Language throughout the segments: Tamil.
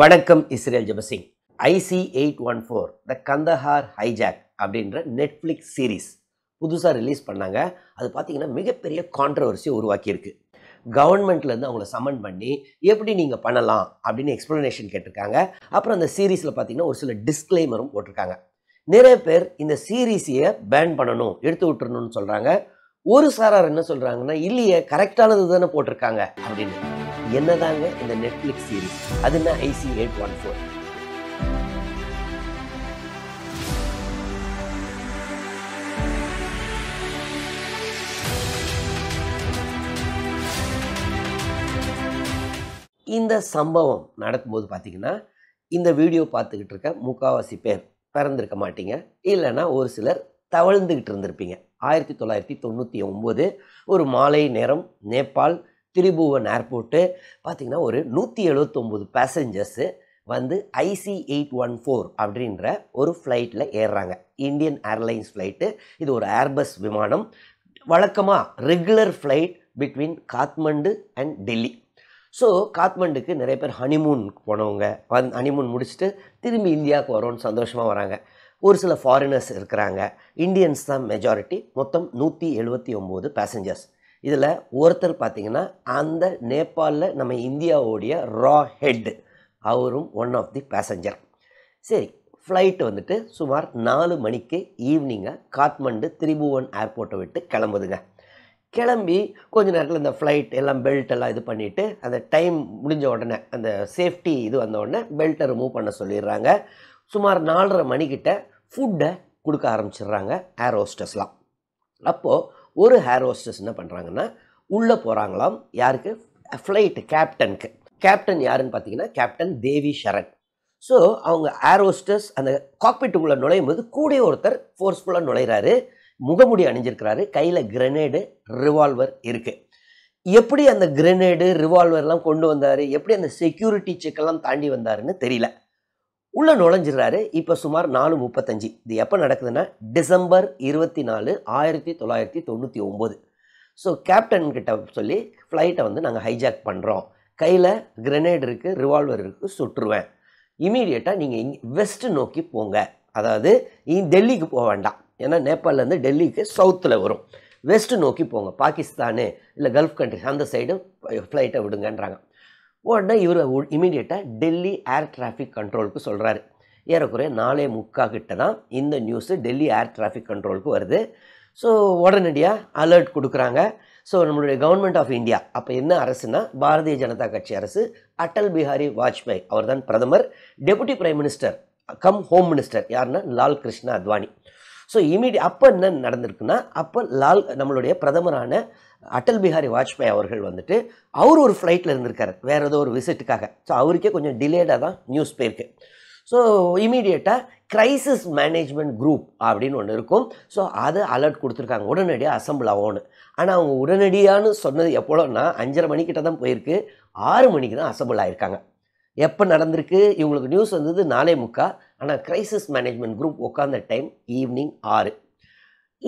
வணக்கம் Israel Jabasingh IC eight one four the Kandahar hijack அப்படின்ற நெட்ஃப்ளிக்ஸ் சீரீஸ் புதுசாக ரிலீஸ் பண்ணாங்க அது பார்த்தீங்கன்னா மிகப்பெரிய கான்ட்ரவர்சி உருவாக்கியிருக்கு கவர்மெண்ட்லேருந்து அவங்கள சமன் பண்ணி எப்படி நீங்கள் பண்ணலாம் அப்படின்னு எக்ஸ்ப்ளனேஷன் கேட்டிருக்காங்க அப்புறம் அந்த சீரீஸில் பார்த்தீங்கன்னா ஒரு சில டிஸ்க்ளைமரும் போட்டிருக்காங்க நிறைய பேர் இந்த சீரீஸையை பேன் பண்ணணும் எடுத்து விட்டுறணும்னு சொல்கிறாங்க ஒரு சாரார் என்ன சொல்கிறாங்கன்னா இல்லையே கரெக்டானது தானே போட்டிருக்காங்க அப்படின்னு என்னதாங்க இந்த நெட்ஃப்ளிக்ஸ் சீரிஸ் என்ன ஐசி எயிட் ஒன் ஃபோர் இந்த சம்பவம் நடக்கும்போது பார்த்தீங்கன்னா இந்த வீடியோ பார்த்துக்கிட்டு இருக்க முக்காவாசி பேர் பிறந்திருக்க மாட்டீங்க இல்லைன்னா ஒரு சிலர் தவழ்ந்துக்கிட்டு இருந்திருப்பீங்க ஆயிரத்தி தொள்ளாயிரத்தி தொண்ணூற்றி ஒம்பது ஒரு மாலை நேரம் நேபாள் திரிபுவன் ஏர்போர்ட்டு பார்த்திங்கன்னா ஒரு நூற்றி எழுபத்தொம்போது பேசஞ்சர்ஸு வந்து ஐசி எயிட் ஒன் ஃபோர் அப்படின்ற ஒரு ஃப்ளைட்டில் ஏறுறாங்க இந்தியன் ஏர்லைன்ஸ் ஃப்ளைட்டு இது ஒரு ஏர்பஸ் விமானம் வழக்கமாக regular flight between Kathmandu and Delhi so காத்மண்டுக்கு நிறைய பேர் ஹனிமூன் போனவங்க வந் ஹனிமூன் முடிச்சுட்டு திரும்பி இந்தியாவுக்கு வரோன்னு சந்தோஷமாக வராங்க ஒரு சில ஃபாரினர்ஸ் இருக்கிறாங்க இந்தியன்ஸ் தான் மெஜாரிட்டி மொத்தம் நூற்றி எழுபத்தி ஒம்பது பேசஞ்சர்ஸ் இதில் ஒருத்தர் பார்த்திங்கன்னா அந்த நேபாளில் நம்ம இந்தியாவுடைய ரா ஹெட் அவரும் ஒன் ஆஃப் தி பேசஞ்சர் சரி ஃப்ளைட் வந்துட்டு சுமார் நாலு மணிக்கு ஈவினிங்காக காத்மண்டு திரிபுவன் ஏர்போர்ட்டை விட்டு கிளம்புதுங்க கிளம்பி கொஞ்ச நேரத்தில் இந்த ஃப்ளைட் எல்லாம் பெல்ட் எல்லாம் இது பண்ணிவிட்டு அந்த டைம் முடிஞ்ச உடனே அந்த சேஃப்டி இது வந்த உடனே பெல்ட்டை ரிமூவ் பண்ண சொல்லிடுறாங்க சுமார் நாலரை மணிக்கிட்ட ஃபுட்டை கொடுக்க ஆரம்பிச்சிடுறாங்க ஏர் ஹோஸ்டஸ்லாம் அப்போது ஒரு ஹேர் ஹோஸ்டஸ் என்ன பண்ணுறாங்கன்னா உள்ளே போகிறாங்களாம் யாருக்கு ஃப்ளைட்டு கேப்டனுக்கு கேப்டன் யாருன்னு பார்த்தீங்கன்னா கேப்டன் தேவி சரண் ஸோ அவங்க ஹேர் ஹோஸ்டர்ஸ் அந்த காக்பிட்டுக்குள்ளே நுழையும் போது கூட ஒருத்தர் ஃபோர்ஸ்ஃபுல்லாக நுழையிறாரு முகமுடி அணிஞ்சிருக்கிறாரு கையில் கிரனேடு ரிவால்வர் இருக்குது எப்படி அந்த கிரனேடு ரிவால்வர்லாம் கொண்டு வந்தார் எப்படி அந்த செக்யூரிட்டி செக்கெல்லாம் தாண்டி வந்தாருன்னு தெரியல உள்ளே நுழைஞ்சிடுறாரு இப்போ சுமார் நாலு முப்பத்தஞ்சு இது எப்போ நடக்குதுன்னா டிசம்பர் இருபத்தி நாலு ஆயிரத்தி தொள்ளாயிரத்தி தொண்ணூற்றி ஒம்பது ஸோ கேப்டன் கிட்ட சொல்லி ஃப்ளைட்டை வந்து நாங்கள் ஹைஜாக் பண்ணுறோம் கையில் கிரனேடு இருக்குது ரிவால்வர் இருக்குது சுற்றுவேன் இமீடியட்டாக நீங்கள் இங்கே வெஸ்ட்டு நோக்கி போங்க அதாவது டெல்லிக்கு போக வேண்டாம் ஏன்னா நேபாளிலேருந்து டெல்லிக்கு சவுத்தில் வரும் வெஸ்ட்டு நோக்கி போங்க பாகிஸ்தானு இல்லை கல்ஃப் கண்ட்ரிஸ் அந்த சைடு ஃப்ளைட்டை விடுங்கன்றாங்க உடனே இவர் இமீடியட்டாக டெல்லி ஏர் டிராஃபிக் கண்ட்ரோலுக்கு சொல்கிறாரு ஏறக்குறைய நாலே முக்கா கிட்ட தான் இந்த நியூஸு டெல்லி ஏர் டிராஃபிக் கண்ட்ரோலுக்கு வருது ஸோ உடனடியாக அலர்ட் கொடுக்குறாங்க ஸோ நம்மளுடைய கவர்மெண்ட் ஆஃப் இந்தியா அப்போ என்ன அரசுனா பாரதிய ஜனதா கட்சி அரசு அடல் பிஹாரி வாஜ்பாய் அவர் தான் பிரதமர் deputy prime minister cum home minister யாருன்னா லால் கிருஷ்ணா அத்வானி ஸோ இமீடிய அப்போ என்ன நடந்திருக்குன்னா அப்போ லால் நம்மளுடைய பிரதமரான அட்டல் பிஹாரி வாஜ்பாய் அவர்கள் வந்துட்டு அவர் ஒரு ஃப்ளைட்டில் இருந்திருக்காரு வேறு ஏதோ ஒரு விசிட்டுக்காக ஸோ அவருக்கே கொஞ்சம் டிலேடாக தான் நியூஸ் போயிருக்கு ஸோ இமீடியட்டாக கிரைசிஸ் மேனேஜ்மெண்ட் குரூப் அப்படின்னு ஒன்று இருக்கும் ஸோ அது அலர்ட் கொடுத்துருக்காங்க உடனடியாக அசம்பிள் ஆகும்னு ஆனால் அவங்க உடனடியான்னு சொன்னது எப்போலன்னா அஞ்சரை மணிக்கிட்ட தான் போயிருக்கு ஆறு மணிக்கு தான் அசம்பிள் ஆகிருக்காங்க எப்போ நடந்திருக்கு இவங்களுக்கு நியூஸ் வந்தது நாலே முக்கா ஆனால் கிரைசிஸ் மேனேஜ்மெண்ட் குரூப் உட்காந்த டைம் ஈவினிங் ஆறு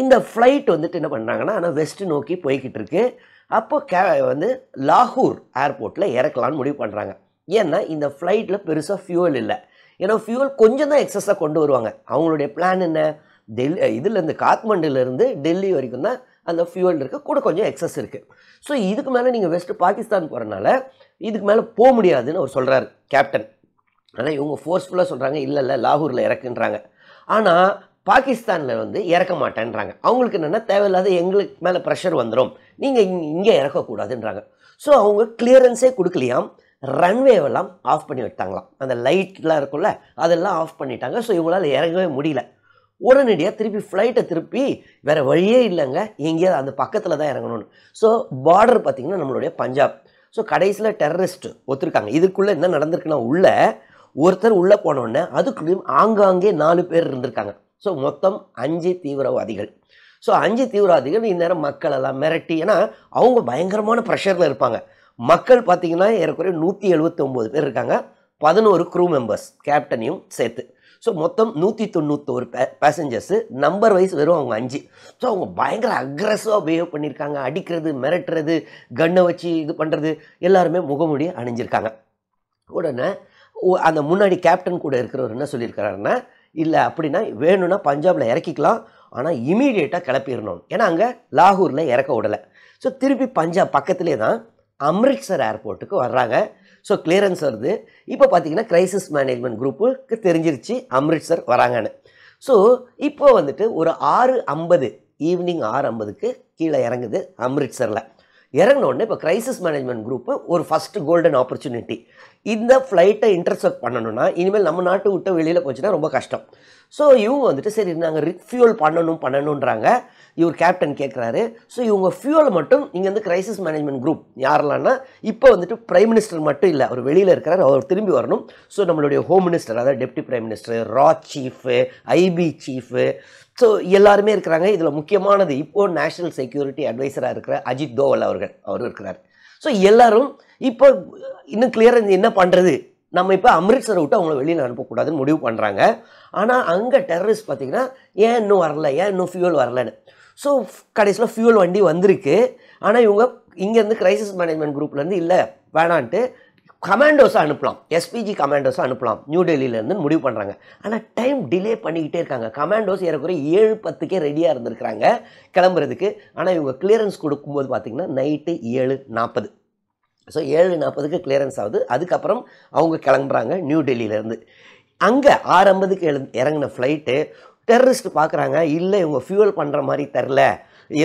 இந்த ஃப்ளைட் வந்துட்டு என்ன பண்ணுறாங்கன்னா ஆனால் வெஸ்ட் நோக்கி போய்கிட்டு இருக்கு அப்போ கே வந்து லாகூர் ஏர்போர்ட்டில் இறக்கலான்னு முடிவு பண்ணுறாங்க ஏன்னா இந்த ஃப்ளைட்டில் பெருசாக ஃபியூவல் இல்லை ஏன்னா ஃபியூவல் கொஞ்சம் தான் எக்ஸஸாக கொண்டு வருவாங்க அவங்களுடைய பிளான் என்ன டெல்லி இதுலேருந்து காத்மண்டுலேருந்து டெல்லி வரைக்கும் தான் அந்த ஃபியூவல் இருக்குது கூட கொஞ்சம் எக்ஸஸ் இருக்குது ஸோ இதுக்கு மேலே நீங்கள் வெஸ்ட்டு பாகிஸ்தான் போகிறனால இதுக்கு மேலே போக முடியாதுன்னு அவர் சொல்கிறார் கேப்டன் ஆனால் இவங்க ஃபோர்ஸ்ஃபுல்லாக சொல்கிறாங்க இல்லை இல்லை லாகூரில் இறக்குன்றாங்க ஆனால் பாகிஸ்தானில் வந்து இறக்க மாட்டேன்றாங்க அவங்களுக்கு என்னென்னா தேவையில்லாத எங்களுக்கு மேலே ப்ரெஷர் வந்துடும் நீங்கள் இங்கே இங்கே இறக்கக்கூடாதுன்றாங்க ஸோ அவங்க கிளியரன்ஸே கொடுக்கலையாம் ரன்வேவெல்லாம் ஆஃப் பண்ணி விட்டாங்களாம் அந்த லைட்லாம் இருக்கும்ல அதெல்லாம் ஆஃப் பண்ணிட்டாங்க ஸோ இவங்களால் இறங்கவே முடியல உடனடியாக திருப்பி ஃப்ளைட்டை திருப்பி வேறு வழியே இல்லைங்க எங்கேயாவது அந்த பக்கத்தில் தான் இறங்கணும்னு ஸோ பார்டர் பார்த்திங்கன்னா நம்மளுடைய பஞ்சாப் ஸோ கடைசியில் டெரரிஸ்ட்டு ஒத்துருக்காங்க இதுக்குள்ளே என்ன நடந்திருக்குன்னா உள்ளே ஒருத்தர் உள்ளே போனோடனே அதுக்குள்ளேயும் ஆங்காங்கே நாலு பேர் இருந்திருக்காங்க ஸோ மொத்தம் அஞ்சு தீவிரவாதிகள் ஸோ அஞ்சு தீவிரவாதிகள் இந்நேரம் மக்கள் எல்லாம் மிரட்டி ஏன்னா அவங்க பயங்கரமான ப்ரெஷரில் இருப்பாங்க மக்கள் பார்த்திங்கன்னா ஏறக்குறைய நூற்றி எழுபத்தொம்போது பேர் இருக்காங்க பதினோரு க்ரூ மெம்பர்ஸ் கேப்டனையும் சேர்த்து ஸோ மொத்தம் நூற்றி தொண்ணூத்தோரு பே பேசஞ்சர்ஸு நம்பர் வைஸ் வெறும் அவங்க அஞ்சு ஸோ அவங்க பயங்கர அக்ரஸிவாக பிஹேவ் பண்ணியிருக்காங்க அடிக்கிறது மிரட்டுறது கண்ணை வச்சு இது பண்ணுறது எல்லாருமே முகமூடியை அணிஞ்சிருக்காங்க உடனே அந்த முன்னாடி கேப்டன் கூட இருக்கிறவர் என்ன சொல்லியிருக்கிறாருன்னா இல்லை அப்படின்னா வேணும்னா பஞ்சாபில் இறக்கிக்கலாம் ஆனால் இமீடியட்டாக கிளப்பிடணும் ஏன்னா அங்கே லாகூரில் இறக்க விடலை ஸோ திருப்பி பஞ்சாப் பக்கத்துலேயே தான் அம்ரித்சர் ஏர்போர்ட்டுக்கு வர்றாங்க ஸோ கிளியரன்ஸ் வருது இப்போ பார்த்தீங்கன்னா க்ரைசிஸ் மேனேஜ்மெண்ட் குரூப்புக்கு தெரிஞ்சிருச்சு அம்ரித்சர் வராங்கன்னு ஸோ இப்போ வந்துட்டு ஒரு ஆறு ஐம்பது ஈவினிங் ஆறு ஐம்பதுக்கு கீழே இறங்குது அம்ரித்சரில் இறங்கினோடனே இப்போ கிரைசிஸ் மேனேஜ்மெண்ட் குரூப்பு ஒரு ஃபஸ்ட்டு கோல்டன் ஆப்பர்ச்சுனிட்டி இந்த ஃப்ளைட்டை இன்டர்செப்ட் பண்ணணும்னா இனிமேல் நம்ம நாட்டு விட்டு வெளியில் போச்சுன்னா ரொம்ப கஷ்டம் ஸோ இவங்க வந்துட்டு சரி நாங்கள் ரிஃப்யூல் பண்ணணும் பண்ணணுன்றாங்க இவர் கேப்டன் கேட்குறாரு ஸோ இவங்க ஃபியூவல் மட்டும் இங்கே வந்து கிரைசிஸ் மேனேஜ்மெண்ட் குரூப் யாரெல்லாம்னா இப்போ வந்துட்டு பிரைம் மினிஸ்டர் மட்டும் இல்லை அவர் வெளியில் இருக்கிறார் அவர் திரும்பி வரணும் ஸோ நம்மளுடைய ஹோம் மினிஸ்டர் அதாவது டெப்டி பிரைம் மினிஸ்டர் ரா சீஃபு ஐபி சீஃபு ஸோ எல்லாருமே இருக்கிறாங்க இதில் முக்கியமானது இப்போது நேஷனல் செக்யூரிட்டி அட்வைசராக இருக்கிற அஜித் தோவல் அவர்கள் அவர் இருக்கிறார் ஸோ எல்லாரும் இப்போ இன்னும் கிளியராக என்ன பண்ணுறது நம்ம இப்போ அமிர்த்சரை விட்டு அவங்கள வெளியில் அனுப்பக்கூடாதுன்னு முடிவு பண்ணுறாங்க ஆனால் அங்கே டெரரிஸ்ட் பார்த்திங்கன்னா ஏன் இன்னும் வரல ஏன் இன்னும் ஃபியூல் வரலன்னு ஸோ கடைசியில் ஃபியூல் வண்டி வந்திருக்கு ஆனால் இவங்க இங்கேருந்து கிரைசிஸ் மேனேஜ்மெண்ட் குரூப்லேருந்து இல்லை வேணான்ட்டு கமாண்டோஸாக அனுப்பலாம் எஸ்பிஜி கமாண்டோஸாக அனுப்பலாம் நியூ டெல்லியிலேருந்து முடிவு பண்ணுறாங்க ஆனால் டைம் டிலே பண்ணிக்கிட்டே இருக்காங்க கமாண்டோஸ் ஏறக்குறைய ஏழு பத்துக்கே ரெடியாக இருந்திருக்கிறாங்க கிளம்புறதுக்கு ஆனால் இவங்க கிளியரன்ஸ் கொடுக்கும்போது பார்த்திங்கன்னா நைட்டு ஏழு நாற்பது ஸோ ஏழு நாற்பதுக்கு கிளியரன்ஸ் ஆகுது அதுக்கப்புறம் அவங்க கிளம்புறாங்க நியூ டெல்லியிலேருந்து அங்கே ஆறம்பதுக்கு ஐம்பதுக்கு எழு இறங்கின ஃப்ளைட்டு டெரரிஸ்ட் பார்க்குறாங்க இல்லை இவங்க ஃபியூவல் பண்ணுற மாதிரி தெரில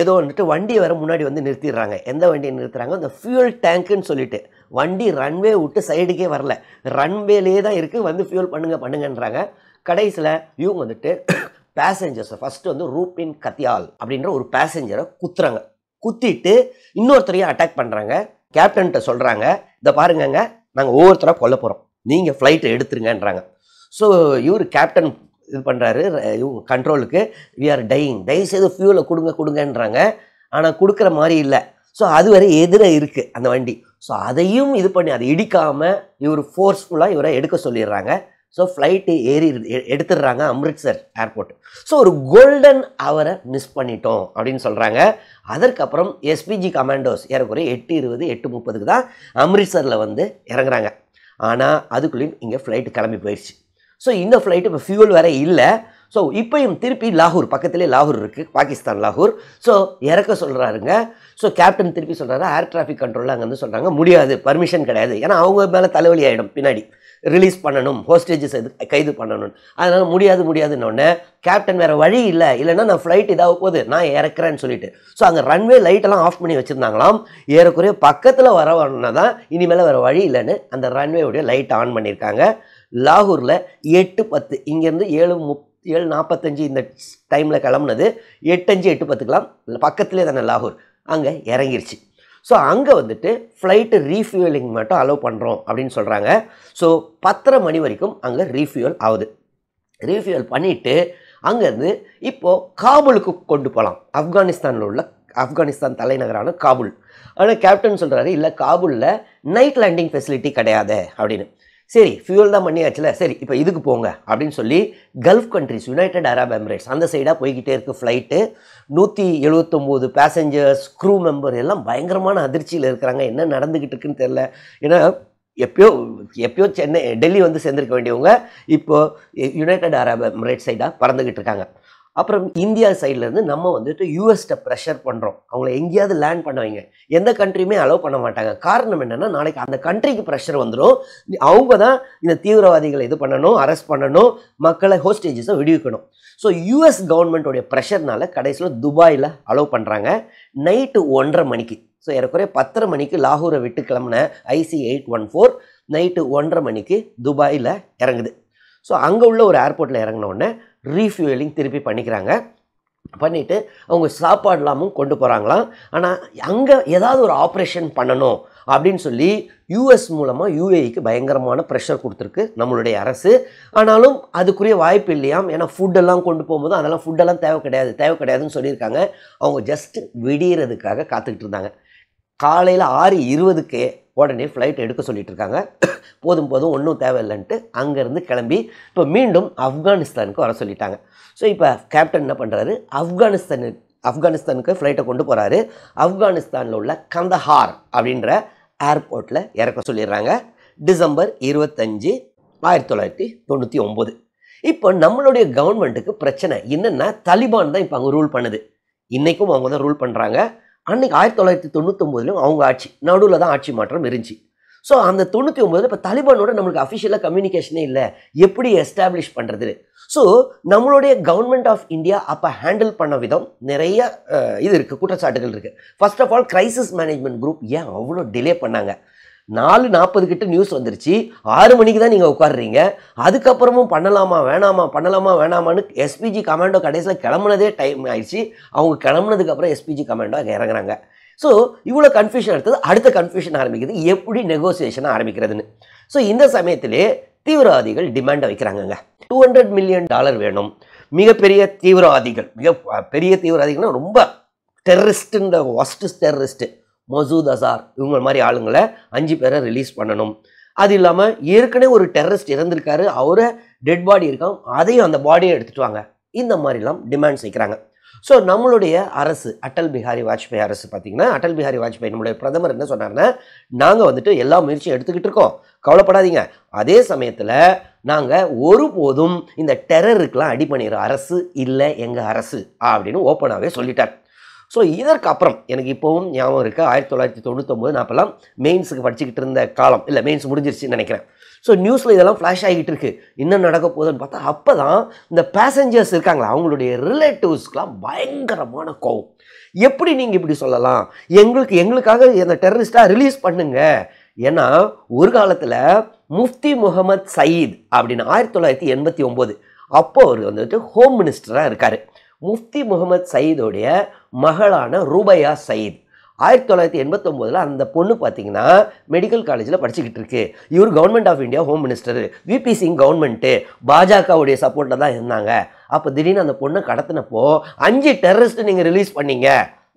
ஏதோ வந்துட்டு வண்டியை வேறு முன்னாடி வந்து நிறுத்திடுறாங்க எந்த வண்டியை நிறுத்துறாங்க அந்த ஃபியூல் டேங்க்குன்னு சொல்லிட்டு வண்டி ரன்வே விட்டு சைடுக்கே வரல ரன்வேலே தான் இருக்குது வந்து ஃபியூல் பண்ணுங்கள் பண்ணுங்கன்றாங்க கடைசியில் இவங்க வந்துட்டு பேசஞ்சர்ஸை ஃபஸ்ட்டு வந்து ரூபின் கத்தியால் அப்படின்ற ஒரு பேசஞ்சரை குத்துறாங்க குத்திட்டு இன்னொருத்தரையும் அட்டாக் பண்ணுறாங்க கேப்டன்கிட்ட சொல்கிறாங்க இதை பாருங்கங்க நாங்கள் ஒவ்வொருத்தராக கொல்ல போகிறோம் நீங்கள் ஃப்ளைட்டை எடுத்துருங்கன்றாங்க ஸோ இவர் கேப்டன் இது பண்ணுறாரு கண்ட்ரோலுக்கு வி ஆர் டையிங் தயவுசெய்து ஃபியூலை கொடுங்க கொடுங்கன்றாங்க ஆனால் கொடுக்குற மாதிரி இல்லை ஸோ அது வரை எதிர இருக்குது அந்த வண்டி ஸோ அதையும் இது பண்ணி அதை இடிக்காமல் இவர் ஃபோர்ஸ்ஃபுல்லாக இவரை எடுக்க சொல்லிடுறாங்க ஸோ ஃப்ளைட்டு ஏறி எடுத்துடுறாங்க அம்ரித்சர் ஏர்போர்ட் ஸோ ஒரு கோல்டன் அவரை மிஸ் பண்ணிட்டோம் அப்படின்னு சொல்கிறாங்க அதற்கப்புறம் எஸ்பிஜி கமாண்டோஸ் ஏறக்குறைய எட்டு இருபது எட்டு முப்பதுக்கு தான் அம்ரித்சரில் வந்து இறங்குறாங்க ஆனால் அதுக்குள்ளேயும் இங்கே ஃப்ளைட்டு கிளம்பி போயிடுச்சு ஸோ இந்த ஃப்ளைட்டு இப்போ ஃபியூல் வேறு இல்லை ஸோ இப்பையும் திருப்பி லாகூர் பக்கத்திலே லாகூர் இருக்குது பாகிஸ்தான் லாகூர் ஸோ இறக்க சொல்கிறாருங்க ஸோ கேப்டன் திருப்பி சொல்கிறாரு ஏர் டிராஃபிக் கண்ட்ரோலில் அங்கே வந்து சொல்கிறாங்க முடியாது பர்மிஷன் கிடையாது ஏன்னா அவங்க மேலே தலைவலி ஆகிடும் பின்னாடி ரிலீஸ் பண்ணணும் ஹோஸ்டேஜஸ் இது கைது பண்ணணும் அதனால் முடியாது முடியாதுன்னொடனே கேப்டன் வேறு வழி இல்லை இல்லைன்னா நான் ஃப்ளைட் இதாக போகுது நான் இறக்குறேன்னு சொல்லிட்டு ஸோ அங்கே ரன்வே லைட்டெல்லாம் ஆஃப் பண்ணி வச்சுருந்தாங்களாம் ஏறக்குறைய பக்கத்தில் வரவன்னா தான் இனிமேல் வேறு வழி இல்லைன்னு அந்த ரன்வேவுடைய லைட் ஆன் பண்ணியிருக்காங்க லாகூரில் எட்டு பத்து இங்கேருந்து ஏழு முப் ஏழு நாற்பத்தஞ்சு இந்த டைமில் கிளம்புனது எட்டஞ்சு எட்டு பத்துக்கெலாம் பக்கத்துலேயே தானே லாகூர் அங்கே இறங்கிருச்சு ஸோ அங்கே வந்துட்டு ஃப்ளைட்டு ரீஃபியூலிங் மட்டும் அலோவ் பண்ணுறோம் அப்படின்னு சொல்கிறாங்க ஸோ பத்தரை மணி வரைக்கும் அங்கே ரீஃபியூல் ஆகுது ரீஃபியூல் பண்ணிவிட்டு அங்கேருந்து இப்போது காபூலுக்கு கொண்டு போகலாம் ஆப்கானிஸ்தானில் உள்ள ஆப்கானிஸ்தான் தலைநகரான காபூல் ஆனால் கேப்டன் சொல்கிறாரு இல்லை காபூலில் நைட் லேண்டிங் ஃபெசிலிட்டி கிடையாது அப்படின்னு சரி ஃபியூல் தான் பண்ணியாச்சுல சரி இப்போ இதுக்கு போங்க அப்படின்னு சொல்லி gulf countries united Arab emirates அந்த சைடாக போய்கிட்டே இருக்குது ஃப்ளைட்டு நூற்றி எழுபத்தொம்போது பேசஞ்சர்ஸ் க்ரூ மெம்பர் எல்லாம் பயங்கரமான அதிர்ச்சியில் இருக்கிறாங்க என்ன நடந்துக்கிட்டு இருக்குன்னு தெரில ஏன்னா எப்பயோ எப்பயோ சென்னை டெல்லி வந்து சேர்ந்துருக்க வேண்டியவங்க இப்போது யுனைடெட் அரப் எமிரேட்ஸ் சைடாக பறந்துக்கிட்டு இருக்காங்க அப்புறம் இந்தியா சைட்லேருந்து நம்ம வந்துட்டு யூஎஸ்ட்டை ப்ரெஷர் பண்ணுறோம் அவங்கள எங்கேயாவது லேண்ட் பண்ணுவீங்க எந்த கண்ட்ரியுமே அலோவ் பண்ண மாட்டாங்க காரணம் என்னென்னா நாளைக்கு அந்த கண்ட்ரிக்கு ப்ரெஷர் வந்துடும் அவங்க தான் இந்த தீவிரவாதிகளை இது பண்ணணும் அரெஸ்ட் பண்ணணும் மக்களை ஹோஸ்டேஜஸை விடுவிக்கணும் ஸோ யூஎஸ் கவர்மெண்ட்டோடைய ப்ரெஷர்னால கடைசியில் துபாயில் அலோவ் பண்ணுறாங்க நைட்டு ஒன்றரை மணிக்கு ஸோ ஏறக்குறைய பத்தரை மணிக்கு லாகூரை விட்டு கிளம்புன IC eight one four night ஒன்றரை மணிக்கு துபாயில் இறங்குது ஸோ அங்கே உள்ள ஒரு ஏர்போர்ட்டில் இறங்கினோடனே ரீஃபியூலிங் திருப்பி பண்ணிக்கிறாங்க பண்ணிவிட்டு அவங்க சாப்பாடுலாமும் கொண்டு போகிறாங்களாம் ஆனால் அங்கே ஏதாவது ஒரு ஆப்ரேஷன் பண்ணணும் அப்படின்னு சொல்லி யூஎஸ் மூலமாக யூஏஇக்கு e பயங்கரமான ப்ரெஷர் கொடுத்துருக்கு நம்மளுடைய அரசு ஆனாலும் அதுக்குரிய வாய்ப்பு இல்லையாம் ஏன்னா ஃபுட்டெல்லாம் கொண்டு போகும்போது அதெல்லாம் ஃபுட்டெல்லாம் தேவை கிடையாது தேவை கிடையாதுன்னு சொல்லியிருக்காங்க அவங்க ஜஸ்ட் விடியறதுக்காக காத்துக்கிட்டு இருந்தாங்க காலையில் ஆறு இருபதுக்கே உடனே ஃப்ளைட் எடுக்க சொல்லிட்டு இருக்காங்க போதும் போதும் ஒன்றும் தேவையில்லைன்ட்டு அங்கேருந்து கிளம்பி இப்போ மீண்டும் ஆப்கானிஸ்தானுக்கு வர சொல்லிட்டாங்க ஸோ இப்போ கேப்டன் என்ன பண்ணுறாரு ஆப்கானிஸ்தானு ஆப்கானிஸ்தானுக்கு ஃப்ளைட்டை கொண்டு போகிறாரு ஆப்கானிஸ்தானில் உள்ள கந்தஹார் அப்படின்ற ஏர்போர்ட்டில் இறக்க சொல்லிடுறாங்க டிசம்பர் இருபத்தஞ்சி ஆயிரத்தி தொள்ளாயிரத்தி தொண்ணூற்றி ஒம்பது இப்போ நம்மளுடைய கவர்மெண்ட்டுக்கு பிரச்சனை என்னென்னா தலிபான் தான் இப்போ அவங்க ரூல் பண்ணுது இன்றைக்கும் அவங்க தான் ரூல் பண்ணுறாங்க அன்றைக்கி ஆயிரத்தி தொள்ளாயிரத்தி தொண்ணூத்தொம்போதுலையும் அவங்க ஆட்சி நடுவில் தான் ஆட்சி மாற்றம் இருந்துச்சு ஸோ அந்த தொண்ணூற்றி ஒம்பதில் இப்போ தலிபானோட நம்மளுக்கு அஃபிஷியலாக கம்யூனிகேஷனே இல்லை எப்படி எஸ்டாப்ளிஷ் பண்ணுறது ஸோ நம்மளுடைய கவர்மெண்ட் ஆஃப் இந்தியா அப்போ ஹேண்டில் பண்ண விதம் நிறைய இது இருக்குது குற்றச்சாட்டுகள் இருக்குது first of all crisis management group ஏன் அவ்வளோ டிலே பண்ணாங்க நாலு நாற்பது கிட்ட நியூஸ் வந்துருச்சு ஆறு மணிக்கு தான் நீங்கள் உட்காடுறீங்க அதுக்கப்புறமும் பண்ணலாமா வேணாமா பண்ணலாமா வேணாமான்னு எஸ்பிஜி கமாண்டோ கடைசியில் கிளம்புனதே டைம் ஆயிடுச்சு அவங்க கிளம்புனதுக்கப்புறம் எஸ்பிஜி கமாண்டோ அங்கே இறங்குறாங்க ஸோ இவ்வளோ கன்ஃபியூஷன் எடுத்தது அடுத்த கன்ஃபியூஷன் ஆரம்பிக்கிறது எப்படி நெகோசியேஷன் ஆரம்பிக்கிறதுன்னு ஸோ இந்த சமயத்திலே தீவிரவாதிகள் டிமாண்டை வைக்கிறாங்கங்க டூ ஹண்ட்ரட் மில்லியன் டாலர் வேணும் மிகப்பெரிய தீவிரவாதிகள் மிக பெரிய தீவிரவாதிகள்னா ரொம்ப டெரரிஸ்ட்டுன்ற ஒஸ்ட்டு டெரரிஸ்ட்டு மசூத் அசார் இவங்க மாதிரி ஆளுங்களை அஞ்சு பேரை ரிலீஸ் பண்ணணும் அது இல்லாமல் ஏற்கனவே ஒரு டெரரிஸ்ட் இறந்திருக்காரு அவரை டெட் பாடி இருக்கான் அதையும் அந்த பாடியை எடுத்துகிட்டு வாங்க இந்த மாதிரிலாம் டிமாண்ட் செய்கிறாங்க ஸோ நம்மளுடைய அரசு அட்டல் பிஹாரி வாஜ்பாய் அரசு பார்த்தீங்கன்னா அட்டல் பிஹாரி வாஜ்பாய் நம்மளுடைய பிரதமர் என்ன சொன்னார்னா நாங்கள் வந்துட்டு எல்லா முயற்சியும் எடுத்துக்கிட்டு இருக்கோம் கவலைப்படாதீங்க அதே சமயத்தில் நாங்கள் ஒருபோதும் இந்த டெரருக்கெலாம் அடி பண்ணிடுற அரசு இல்லை எங்கள் அரசு அப்படின்னு ஓப்பனாகவே சொல்லிட்டார் ஸோ இதற்கு அப்புறம் எனக்கு இப்போவும் ஞாபகம் இருக்குது ஆயிரத்தி தொள்ளாயிரத்தி தொண்ணூத்தொம்பது நான் அப்போல்லாம் மெயின்ஸுக்கு படிச்சுக்கிட்டு இருந்த காலம் இல்லை மெயின்ஸ் முடிஞ்சிருச்சுன்னு நினைக்கிறேன் ஸோ நியூஸில் இதெல்லாம் ஃப்ளாஷ் ஆகிட்டு இருக்குது இன்னும் நடக்க போகுதுன்னு பார்த்தா அப்போ தான் இந்த பேசஞ்சர்ஸ் இருக்காங்களா அவங்களுடைய ரிலேட்டிவ்ஸ்க்கெலாம் பயங்கரமான கோவம் எப்படி நீங்கள் இப்படி சொல்லலாம் எங்களுக்கு எங்களுக்காக இந்த டெரரிஸ்ட்டாக ரிலீஸ் பண்ணுங்க ஏன்னா ஒரு காலத்தில் முஃப்தி முகமது சயீத் அப்படின்னு ஆயிரத்தி தொள்ளாயிரத்தி எண்பத்தி ஒம்போது அப்போ அவர் வந்துட்டு ஹோம் மினிஸ்டராக இருக்கார் முஃப்தி முகமது சயீதோடைய மகளான ரூபையா சயீத் ஆயிரத்தி தொள்ளாயிரத்தி எண்பத்தொம்போதில் அந்த பொண்ணு பார்த்தீங்கன்னா மெடிக்கல் காலேஜில் படிச்சுக்கிட்டு இருக்கு இவர் government of India home minister VP Singh government பாஜகவுடைய சப்போர்ட்டில் தான் இருந்தாங்க அப்போ திடீர்னு அந்த பொண்ணை கடத்தினப்போ அஞ்சு டெரரிஸ்ட் நீங்கள் ரிலீஸ் பண்ணீங்க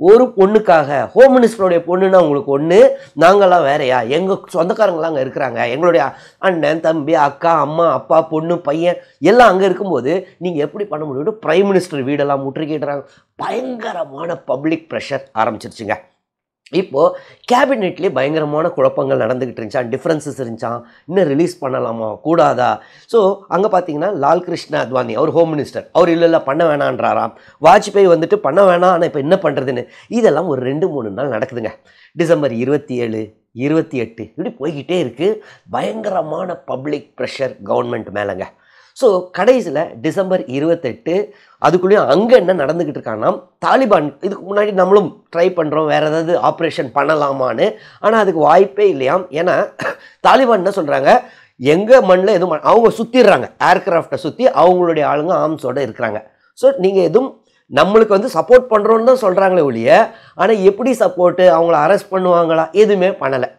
ஒரு பொண்ணுக்காக ஹோம் மினிஸ்டருடைய பொண்ணுன்னா உங்களுக்கு ஒன்று நாங்கள்லாம் வேறையா எங்கள் சொந்தக்காரங்களாம் அங்கே இருக்கிறாங்க எங்களுடைய அண்ணன் தம்பி அக்கா அம்மா அப்பா பொண்ணு பையன் எல்லாம் அங்கே இருக்கும்போது நீங்கள் எப்படி பண்ண முடியும் ப்ரைம் மினிஸ்டர் வீடெல்லாம் முற்றுகிட்டுறாங்க பயங்கரமான பப்ளிக் ப்ரெஷர் ஆரம்பிச்சிருச்சுங்க இப்போது கேபினெட்லேயே பயங்கரமான குழப்பங்கள் நடந்துக்கிட்டு இருந்துச்சான் டிஃப்ரென்சஸ் இருந்துச்சான் இன்னும் ரிலீஸ் பண்ணலாமா கூடாதா ஸோ அங்கே பார்த்தீங்கன்னா லால் கிருஷ்ண அத்வானி அவர் ஹோம் மினிஸ்டர் அவர் இல்லை இல்லை பண்ண வேணான்றாராம் வாஜ்பாய் வந்துட்டு பண்ண வேணாம் ஆனால் இப்போ என்ன பண்ணுறதுன்னு இதெல்லாம் ஒரு ரெண்டு மூணு நாள் நடக்குதுங்க டிசம்பர் இருபத்தி ஏழு இருபத்தி எட்டு இப்படி போய்கிட்டே இருக்குது பயங்கரமான பப்ளிக் ப்ரெஷர் கவர்மெண்ட் மேலேங்க ஸோ கடைசியில் டிசம்பர் இருபத்தெட்டு அதுக்குள்ளேயும் அங்கே என்ன நடந்துக்கிட்டு இருக்கான்னா தாலிபான் இதுக்கு முன்னாடி நம்மளும் ட்ரை பண்ணுறோம் வேறு ஏதாவது ஆப்ரேஷன் பண்ணலாமான்னு ஆனால் அதுக்கு வாய்ப்பே இல்லையாம் ஏன்னா தாலிபான் என்ன சொல்கிறாங்க எங்கள் மண்ணில் எதுவும் அவங்க சுற்றிடுறாங்க ஏர்க்ராஃப்டை சுற்றி அவங்களுடைய ஆளுங்க ஆர்ம்ஸோடு இருக்கிறாங்க ஸோ நீங்கள் எதுவும் நம்மளுக்கு வந்து சப்போர்ட் பண்ணுறோன்னு தான் சொல்கிறாங்களே ஒழிய ஆனால் எப்படி சப்போர்ட்டு அவங்கள அரெஸ்ட் பண்ணுவாங்களா எதுவுமே பண்ணலை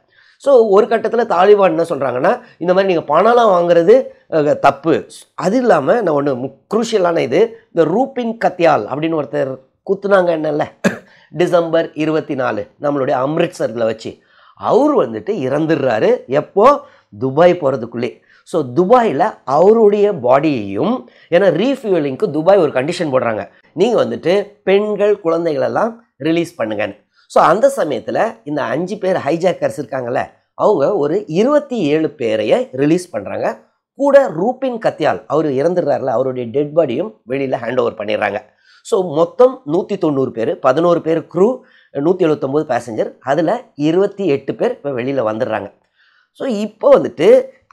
ஸோ ஒரு கட்டத்தில் தாலிபான் என்ன சொல்கிறாங்கன்னா இந்த மாதிரி நீங்கள் பணம்லாம் வாங்குறது தப்பு அது இல்லாமல் நான் ஒன்று குரூஷியலான இது இந்த ரூபின் கத்தியால் அப்படின்னு ஒருத்தர் குத்துனாங்க என்னல்ல டிசம்பர் இருபத்தி நாலு நம்மளுடைய அம்ரித்சரில் வச்சு அவர் வந்துட்டு இறந்துடுறாரு எப்போது துபாய் போகிறதுக்குள்ளே ஸோ துபாயில் அவருடைய பாடியையும் ஏன்னா ரீஃபியூலிங்க்கு துபாய் ஒரு கண்டிஷன் போடுறாங்க நீங்கள் வந்துட்டு பெண்கள் குழந்தைகளெல்லாம் ரிலீஸ் பண்ணுங்கன்னு ஸோ அந்த சமயத்தில் இந்த அஞ்சு பேர் ஹைஜாக்கர்ஸ் இருக்காங்கல்ல அவங்க ஒரு இருபத்தி ஏழு பேரையை ரிலீஸ் பண்ணுறாங்க கூட ரூபின் கத்தியால் அவர் இறந்துடுறாருல அவருடைய டெட் பாடியும் வெளியில் ஹேண்ட் ஓவர் பண்ணிடுறாங்க ஸோ மொத்தம் நூற்றி தொண்ணூறு பேர் பதினோரு பேர் க்ரூ நூற்றி எழுபத்தொம்போது பேசஞ்சர் அதில் இருபத்தி எட்டு பேர் இப்போ வெளியில் வந்துடுறாங்க ஸோ இப்போ வந்துட்டு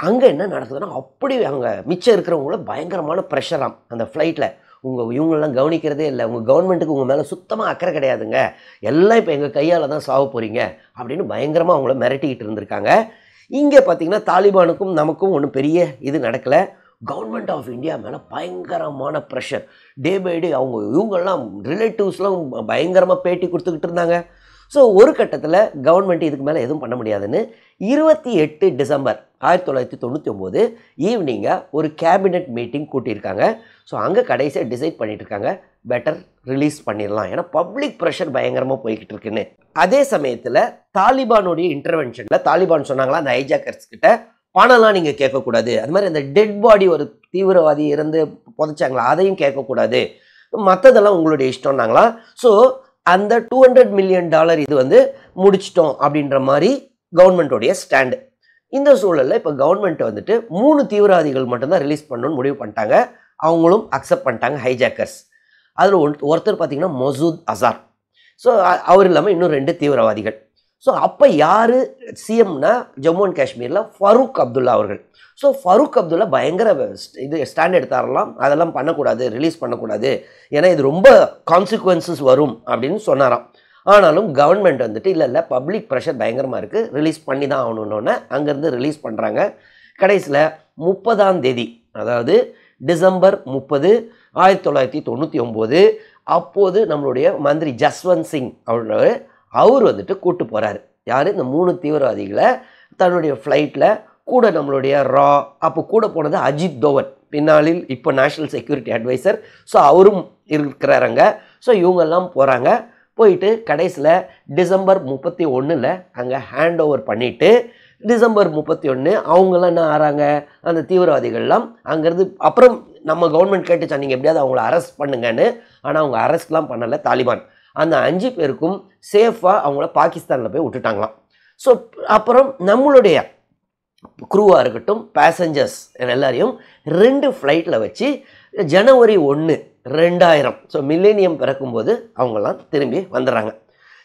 அங்கே என்ன நடக்குதுன்னா அப்படி அங்கே மிச்சம் இருக்கிறவங்கள பயங்கரமான ப்ரெஷராம் அந்த ஃப்ளைட்டில் உங்கள் இவங்கெல்லாம் கவனிக்கிறதே இல்லை உங்கள் கவர்மெண்ட்டுக்கு உங்கள் மேலே சுத்தமாக அக்கறை கிடையாதுங்க எல்லாம் இப்போ எங்கள் கையால் தான் சாவ போகிறீங்க அப்படின்னு பயங்கரமாக அவங்கள மிரட்டிக்கிட்டு இருந்திருக்காங்க இங்கே பார்த்திங்கன்னா தாலிபானுக்கும் நமக்கும் ஒன்றும் பெரிய இது நடக்கலை கவர்மெண்ட் ஆஃப் இந்தியா மேலே பயங்கரமான ப்ரெஷர் டே பை டே அவங்க இவங்கெல்லாம் ரிலேட்டிவ்ஸ்லாம் பயங்கரமாக பேட்டி கொடுத்துக்கிட்டு இருந்தாங்க ஸோ ஒரு கட்டத்தில் கவர்மெண்ட் இதுக்கு மேலே எதுவும் பண்ண முடியாதுன்னு இருபத்தி எட்டு டிசம்பர் ஆயிரத்தி தொள்ளாயிரத்தி தொண்ணூற்றி ஒம்பது ஈவினிங்காக ஒரு கேபினெட் மீட்டிங் கூட்டியிருக்காங்க ஸோ அங்கே கடைசியாக டிசைட் இருக்காங்க பெட்டர் ரிலீஸ் பண்ணிடலாம் ஏன்னா பப்ளிக் ப்ரெஷர் பயங்கரமாக போய்கிட்டு இருக்குன்னு அதே சமயத்தில் தாலிபானுடைய இன்டர்வென்ஷனில் தாலிபான் சொன்னாங்களா அந்த ஐஜாக்கர்ஸ் கிட்ட பணம்லாம் நீங்கள் கேட்கக்கூடாது அது மாதிரி அந்த டெட் பாடி ஒரு தீவிரவாதி இருந்து புதைச்சாங்களா அதையும் கேட்கக்கூடாது மற்றதெல்லாம் உங்களுடைய இஷ்டம்னாங்களா ஸோ அந்த டூ ஹண்ட்ரட் மில்லியன் டாலர் இது வந்து முடிச்சிட்டோம் அப்படின்ற மாதிரி கவர்மெண்ட்டோடைய ஸ்டாண்டு இந்த சூழலில் இப்போ கவர்மெண்ட் வந்துட்டு மூணு தீவிரவாதிகள் மட்டும்தான் ரிலீஸ் பண்ணணும்னு முடிவு பண்ணிட்டாங்க அவங்களும் அக்செப்ட் பண்ணிட்டாங்க ஹைஜாக்கர்ஸ் அதில் ஒன் ஒருத்தர் பார்த்திங்கன்னா மசூத் அசார் ஸோ அவர் இல்லாமல் இன்னும் ரெண்டு தீவிரவாதிகள் ஸோ அப்போ யார் சிஎம்னா ஜம்மு அண்ட் காஷ்மீரில் ஃபரூக் அப்துல்லா அவர்கள் ஸோ ஃபரூக் அப்துல்லா பயங்கர இது ஸ்டாண்ட் எடுத்தாரலாம் அதெல்லாம் பண்ணக்கூடாது ரிலீஸ் பண்ணக்கூடாது ஏன்னா இது ரொம்ப கான்சிக்வன்சஸ் வரும் அப்படின்னு சொன்னாராம் ஆனாலும் கவர்மெண்ட் வந்துட்டு இல்லை இல்லை பப்ளிக் ப்ரெஷர் பயங்கரமாக இருக்குது ரிலீஸ் பண்ணி தான் ஆகணுன்னொன்னே அங்கேருந்து ரிலீஸ் பண்ணுறாங்க கடைசியில் முப்பதாம் தேதி அதாவது டிசம்பர் முப்பது ஆயிரத்தி தொள்ளாயிரத்தி தொண்ணூற்றி ஒம்போது அப்போது நம்மளுடைய மந்திரி ஜஸ்வந்த் சிங் அவர் அவர் வந்துட்டு கூட்டு போகிறாரு யார் இந்த மூணு தீவிரவாதிகளை தன்னுடைய ஃப்ளைட்டில் கூட நம்மளுடைய ரா அப்போ கூட போனது அஜித் தோவன் பின்னாளில் இப்போ நேஷ்னல் செக்யூரிட்டி அட்வைசர் ஸோ அவரும் இருக்கிறாரங்க ஸோ இவங்கெல்லாம் போகிறாங்க போயிட்டு கடைசியில் டிசம்பர் முப்பத்தி ஒன்றில் அங்கே ஹேண்ட் ஓவர் பண்ணிவிட்டு டிசம்பர் முப்பத்தி ஒன்று அவங்களாம் என்ன ஆறாங்க அந்த தீவிரவாதிகள்லாம் அங்கேருந்து அப்புறம் நம்ம கவர்மெண்ட் கேட்டுச்சா நீங்கள் எப்படியாவது அவங்கள அரெஸ்ட் பண்ணுங்கன்னு ஆனால் அவங்க அரெஸ்ட்லாம் பண்ணலை தாலிபான் அந்த அஞ்சு பேருக்கும் சேஃபாக அவங்கள பாகிஸ்தானில் போய் விட்டுட்டாங்களாம் ஸோ அப்புறம் நம்மளுடைய குரூவாக இருக்கட்டும் பேசஞ்சர்ஸ் எல்லாரையும் ரெண்டு ஃப்ளைட்டில் வச்சு ஜனவரி ஒன்று ரெண்டாயிரம் ஸோ மில்லேனியம் பிறக்கும்போது அவங்களாம் திரும்பி வந்துடுறாங்க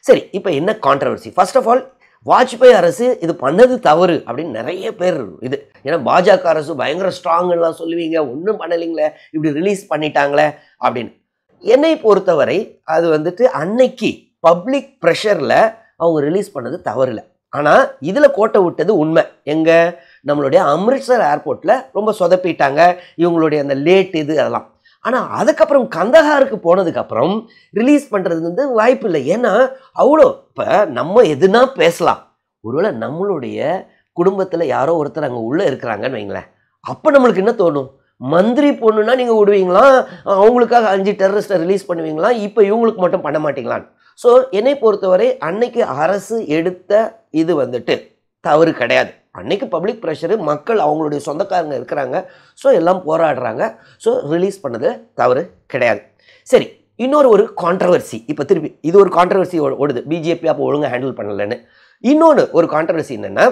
சரி இப்போ என்ன controversy first of all Vajpayee அரசு இது பண்ணது தவறு அப்படின்னு நிறைய பேர் இது ஏன்னா பாஜக அரசு பயங்கர ஸ்ட்ராங்லாம் சொல்லுவீங்க ஒன்றும் பண்ணலைங்களே இப்படி ரிலீஸ் பண்ணிட்டாங்களே அப்படின்னு என்னை பொறுத்தவரை அது வந்துட்டு அன்னைக்கு பப்ளிக் ப்ரெஷரில் அவங்க ரிலீஸ் பண்ணது தவறில்லை ஆனால் இதில் கோட்டை விட்டது உண்மை எங்கே நம்மளுடைய அமிர்த்சர் ஏர்போர்ட்டில் ரொம்ப சொதப்பிட்டாங்க இவங்களுடைய அந்த லேட் இது அதெல்லாம் ஆனால் அதுக்கப்புறம் கந்தஹாருக்கு போனதுக்கப்புறம் ரிலீஸ் பண்ணுறது வந்து வாய்ப்பு இல்லை ஏன்னா அவ்வளோ இப்போ நம்ம எதுனா பேசலாம் ஒருவேளை நம்மளுடைய குடும்பத்தில் யாரோ ஒருத்தர் அங்கே உள்ளே இருக்கிறாங்கன்னு வைங்களேன் அப்போ நம்மளுக்கு என்ன தோணும் மந்திரி பொண்ணுன்னா நீங்கள் விடுவீங்களா அவங்களுக்காக அஞ்சு டெரரிஸ்ட்டை ரிலீஸ் பண்ணுவீங்களா இப்போ இவங்களுக்கு மட்டும் பண்ண மாட்டீங்களான்னு ஸோ என்னை பொறுத்தவரை அன்னைக்கு அரசு எடுத்த இது வந்துட்டு தவறு கிடையாது அன்னைக்கு பப்ளிக் ப்ரெஷரு மக்கள் அவங்களுடைய சொந்தக்காரங்க இருக்கிறாங்க ஸோ எல்லாம் போராடுறாங்க ஸோ ரிலீஸ் பண்ணது தவறு கிடையாது சரி இன்னொரு ஒரு கான்ட்ரவர்சி இப்போ திருப்பி இது ஒரு கான்ட்ரவர்சி ஓடுது பிஜேபி அப்போ ஒழுங்காக ஹேண்டில் பண்ணலைன்னு இன்னொன்று ஒரு கான்ட்ரவர்சி என்னென்னா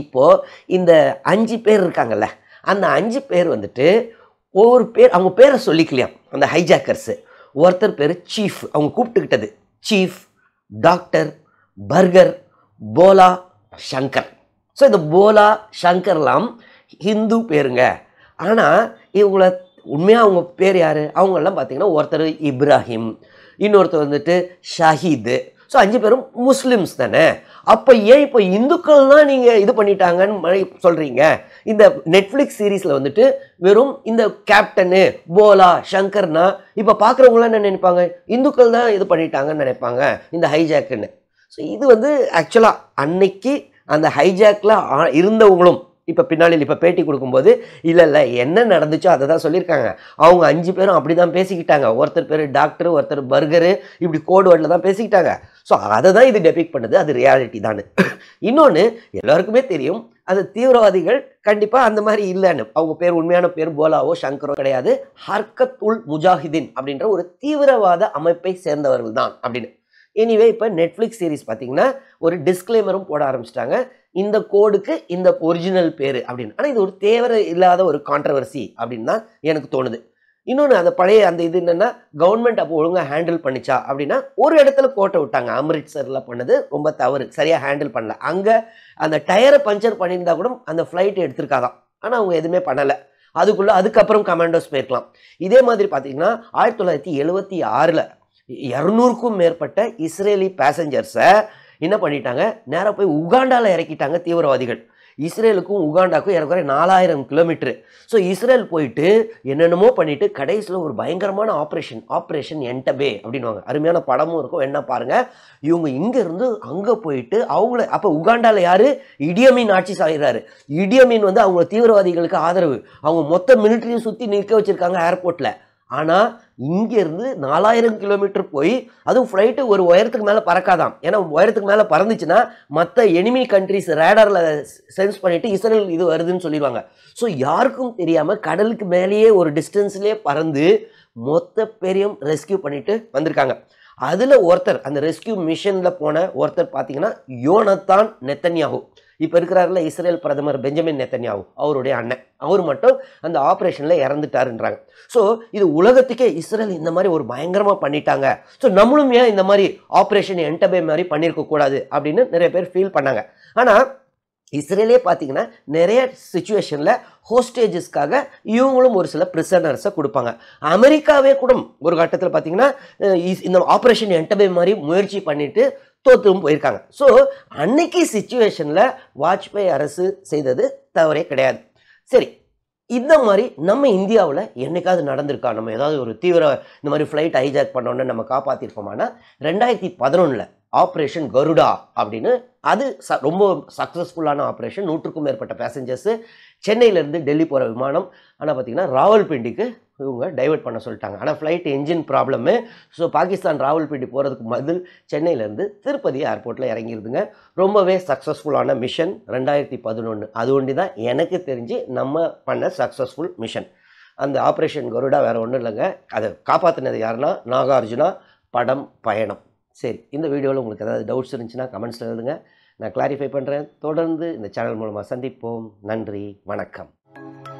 இப்போது இந்த அஞ்சு பேர் இருக்காங்கல்ல அந்த அஞ்சு பேர் வந்துட்டு ஒவ்வொரு பேர் அவங்க பேரை சொல்லிக்கலையாம் அந்த ஹைஜாக்கர்ஸு ஒருத்தர் பேர் சீஃப் அவங்க கூப்பிட்டுக்கிட்டது சீஃப் டாக்டர் பர்கர் போலா சங்கர் ஸோ இந்த போலா ஷங்கர்லாம் ஹிந்து பேருங்க ஆனால் இவங்கள உண்மையாக அவங்க பேர் யார் அவங்களெலாம் பார்த்தீங்கன்னா ஒருத்தர் இப்ராஹிம் இன்னொருத்தர் வந்துட்டு ஷஹீது ஸோ அஞ்சு பேரும் முஸ்லிம்ஸ் தானே அப்போ ஏன் இப்போ இந்துக்கள் தான் நீங்கள் இது பண்ணிட்டாங்கன்னு சொல்கிறீங்க இந்த நெட்ஃப்ளிக்ஸ் சீரீஸில் வந்துட்டு வெறும் இந்த கேப்டனு போலா ஷங்கர்னா இப்போ பார்க்குறவங்களாம் என்ன நினைப்பாங்க இந்துக்கள் தான் இது பண்ணிட்டாங்கன்னு நினைப்பாங்க இந்த ஹைஜாக்குன்னு ஸோ இது வந்து ஆக்சுவலாக அன்னைக்கு அந்த ஹைஜாக்கில் இருந்தவங்களும் இப்போ பின்னாளில் இப்போ பேட்டி கொடுக்கும்போது இல்லை இல்லை என்ன நடந்துச்சோ அதை தான் சொல்லியிருக்காங்க அவங்க அஞ்சு பேரும் அப்படி தான் பேசிக்கிட்டாங்க ஒருத்தர் பேர் டாக்டர் ஒருத்தர் பர்கரு இப்படி கோடு வேர்டில் தான் பேசிக்கிட்டாங்க ஸோ அதை தான் இது டெபிக் பண்ணுது அது ரியாலிட்டி தான் இன்னொன்று எல்லாருக்குமே தெரியும் அது தீவிரவாதிகள் கண்டிப்பாக அந்த மாதிரி இல்லைன்னு அவங்க பேர் உண்மையான பேர் போலாவோ சங்கரோ கிடையாது ஹர்கத் உல் முஜாஹிதீன் அப்படின்ற ஒரு தீவிரவாத அமைப்பை சேர்ந்தவர்கள் தான் அப்படின்னு எனிவே இப்போ நெட்ஃப்ளிக்ஸ் சீரிஸ் பார்த்தீங்கன்னா ஒரு டிஸ்க்ளைமரும் போட ஆரம்பிச்சிட்டாங்க இந்த கோடுக்கு இந்த ஒரிஜினல் பேர் அப்படின்னு ஆனால் இது ஒரு தேவை இல்லாத ஒரு கான்ட்ரவர்சி அப்படின்னு தான் எனக்கு தோணுது இன்னொன்று அந்த பழைய அந்த இது என்னென்னா கவர்மெண்ட் அப்போ ஒழுங்காக ஹேண்டில் பண்ணிச்சா அப்படின்னா ஒரு இடத்துல கோட்டை விட்டாங்க அமிர்த்சரில் பண்ணது ரொம்ப தவறு சரியாக ஹேண்டில் பண்ணல அங்கே அந்த டயரை பஞ்சர் பண்ணியிருந்தா கூட அந்த ஃப்ளைட் எடுத்திருக்காதான் ஆனால் அவங்க எதுவுமே பண்ணலை அதுக்குள்ளே அதுக்கப்புறம் கமாண்டோஸ் போயிருக்கலாம் இதே மாதிரி பார்த்தீங்கன்னா ஆயிரத்தி தொள்ளாயிரத்தி எழுபத்தி ஆறில் இரநூறுக்கும் மேற்பட்ட இஸ்ரேலி பேசஞ்சர்ஸை என்ன பண்ணிட்டாங்க நேராக போய் உகாண்டாவில் இறக்கிட்டாங்க தீவிரவாதிகள் இஸ்ரேலுக்கும் உகாண்டாக்கும் ஏறக்குறைய நாலாயிரம் கிலோமீட்டரு ஸோ இஸ்ரேல் போயிட்டு என்னென்னமோ பண்ணிவிட்டு கடைசியில் ஒரு பயங்கரமான ஆப்ரேஷன் ஆப்ரேஷன் என்டபே அப்படின்வாங்க அருமையான படமும் இருக்கும் என்ன பாருங்கள் இவங்க இங்கேருந்து அங்கே போயிட்டு அவங்கள அப்போ உகாண்டாவில் யார் இடியமீன் ஆட்சி சாகிறாரு இடியமீன் வந்து அவங்க தீவிரவாதிகளுக்கு ஆதரவு அவங்க மொத்த மிலிட்ரியும் சுற்றி நிற்க வச்சுருக்காங்க ஏர்போர்ட்டில் ஆனால் இங்கேருந்து நாலாயிரம் கிலோமீட்டர் போய் அதுவும் ஃப்ளைட்டு ஒரு உயரத்துக்கு மேலே பறக்காதாம் ஏன்னா உயரத்துக்கு மேலே பறந்துச்சுன்னா மற்ற எனிமி கண்ட்ரிஸ் ரேடரில் சென்ஸ் பண்ணிவிட்டு இஸ்ரேல் இது வருதுன்னு சொல்லிடுவாங்க ஸோ யாருக்கும் தெரியாமல் கடலுக்கு மேலேயே ஒரு டிஸ்டன்ஸ்லேயே பறந்து மொத்த பேரையும் ரெஸ்கியூ பண்ணிவிட்டு வந்திருக்காங்க அதில் ஒருத்தர் அந்த ரெஸ்கியூ மிஷனில் போன ஒருத்தர் பார்த்தீங்கன்னா யோனத்தான் நெத்தன்யாகு இப்போ இருக்கிறாரில் இஸ்ரேல் பிரதமர் பெஞ்சமின் நெத்தன்யாவு அவருடைய அண்ணன் அவர் மட்டும் அந்த ஆப்ரேஷனில் இறந்துட்டாருன்றாங்க ஸோ இது உலகத்துக்கே இஸ்ரேல் இந்த மாதிரி ஒரு பயங்கரமாக பண்ணிட்டாங்க ஸோ நம்மளும் ஏன் இந்த மாதிரி ஆப்ரேஷன் என்டபே மாதிரி பண்ணியிருக்கக்கூடாது அப்படின்னு நிறைய பேர் ஃபீல் பண்ணாங்க ஆனால் இஸ்ரேலே பார்த்தீங்கன்னா நிறைய சுச்சுவேஷனில் ஹோஸ்டேஜஸ்க்காக இவங்களும் ஒரு சில பிரிசனர்ஸை கொடுப்பாங்க அமெரிக்காவே கூட ஒரு கட்டத்தில் பார்த்தீங்கன்னா இந்த ஆப்ரேஷன் என்டபே மாதிரி முயற்சி பண்ணிவிட்டு தோற்றுவும் போயிருக்காங்க ஸோ அன்னைக்கு சுச்சுவேஷனில் வாஜ்பாய் அரசு செய்தது தவறே கிடையாது சரி இந்த மாதிரி நம்ம இந்தியாவில் என்றைக்காவது நடந்திருக்கா நம்ம ஏதாவது ஒரு தீவிர இந்த மாதிரி ஃப்ளைட் ஹைஜாக் பண்ணோன்னு நம்ம காப்பாற்றிருக்கோமானா ரெண்டாயிரத்தி பதினொன்றில் ஆப்ரேஷன் கருடா அப்படின்னு அது ச ரொம்ப சக்ஸஸ்ஃபுல்லான ஆப்ரேஷன் நூற்றுக்கும் மேற்பட்ட பேசஞ்சர்ஸு சென்னையிலேருந்து டெல்லி போகிற விமானம் ஆனால் பார்த்திங்கன்னா ராவல்பிண்டிக்கு இவங்க டைவெர்ட் பண்ண சொல்லிட்டாங்க ஆனால் flight engine problem so Pakistan Rawalpindi போகிறதுக்கு பதில் சென்னையிலேருந்து திருப்பதி ஏர்போர்ட்டில் இறங்கிடுதுங்க ரொம்பவே சக்ஸஸ்ஃபுல்லான மிஷன் ரெண்டாயிரத்தி பதினொன்று அது ஒண்டி தான் எனக்கு தெரிஞ்சு நம்ம பண்ண சக்ஸஸ்ஃபுல் மிஷன் அந்த ஆப்ரேஷன் கருடா வேறு ஒன்றும் இல்லைங்க அதை காப்பாற்றினது யாருன்னா நாகார்ஜுனா படம் பயணம் சரி இந்த வீடியோவில் உங்களுக்கு ஏதாவது டவுட்ஸ் இருந்துச்சுன்னா கமெண்ட்ஸில் எழுதுங்க நான் கிளாரிஃபை பண்ணுறேன் தொடர்ந்து இந்த சேனல் மூலமாக சந்திப்போம் நன்றி வணக்கம்